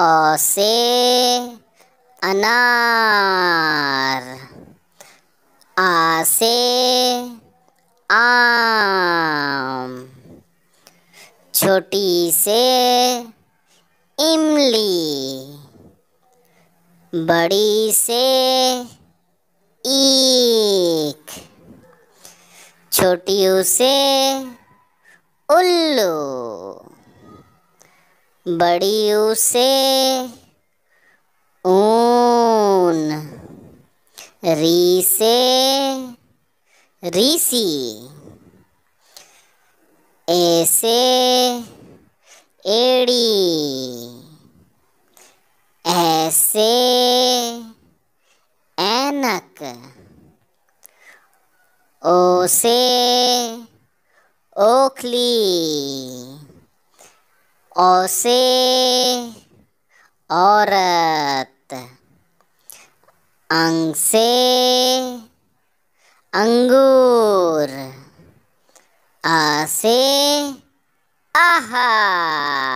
अ से अनार आ से आम छोटी से इमली बड़ी से ईख छोटी से बड़ी उसे ऊन री से ऋषि ऐसे एड़ी ऐसे ऐनक ओसे ओखली ओसे औरत अंग से अंगूर आसे आहार